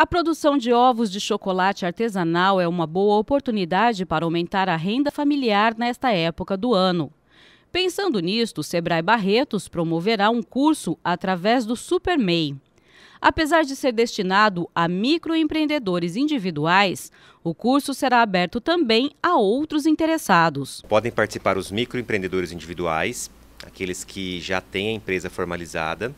A produção de ovos de chocolate artesanal é uma boa oportunidade para aumentar a renda familiar nesta época do ano. Pensando nisto, o Sebrae Barretos promoverá um curso através do SuperMEI. Apesar de ser destinado a microempreendedores individuais, o curso será aberto também a outros interessados. Podem participar os microempreendedores individuais, aqueles que já têm a empresa formalizada,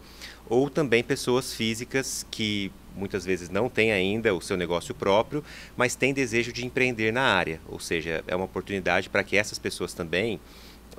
ou também pessoas físicas que muitas vezes não tem ainda o seu negócio próprio, mas tem desejo de empreender na área. Ou seja, é uma oportunidade para que essas pessoas também,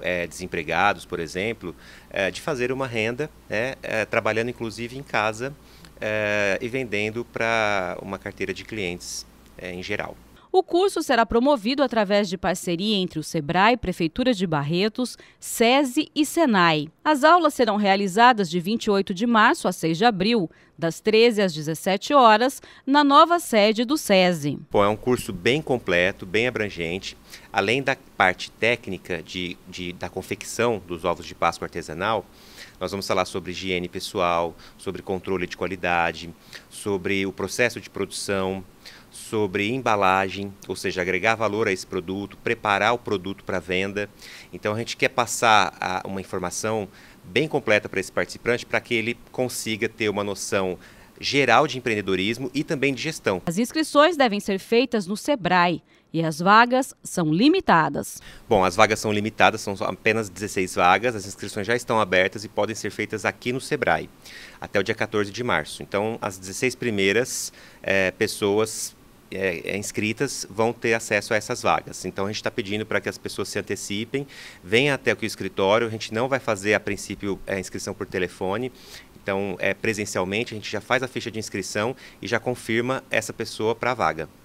é, desempregados, por exemplo, é, de fazer uma renda, né, é, trabalhando inclusive em casa é, e vendendo para uma carteira de clientes é, em geral. O curso será promovido através de parceria entre o SEBRAE, Prefeitura de Barretos, SESI e SENAI. As aulas serão realizadas de 28 de março a 6 de abril, das 13 às 17 horas, na nova sede do SESI. Bom, é um curso bem completo, bem abrangente. Além da parte técnica de, de da confecção dos ovos de Páscoa artesanal, nós vamos falar sobre higiene pessoal, sobre controle de qualidade, sobre o processo de produção, sobre embalagem, ou seja, agregar valor a esse produto, preparar o produto para venda. Então a gente quer passar a, ah, uma informação bem completa para esse participante para que ele consiga ter uma noção geral de empreendedorismo e também de gestão. As inscrições devem ser feitas no Sebrae e as vagas são limitadas. Bom, as vagas são limitadas, são apenas 16 vagas, as inscrições já estão abertas e podem ser feitas aqui no Sebrae até o dia 14 de março. Então, as 16 primeiras é, pessoas é, é, inscritas vão ter acesso a essas vagas. Então a gente está pedindo para que as pessoas se antecipem, venham até aqui o escritório. A gente não vai fazer a princípio a é, inscrição por telefone. Então, é, presencialmente, a gente já faz a ficha de inscrição e já confirma essa pessoa para a vaga.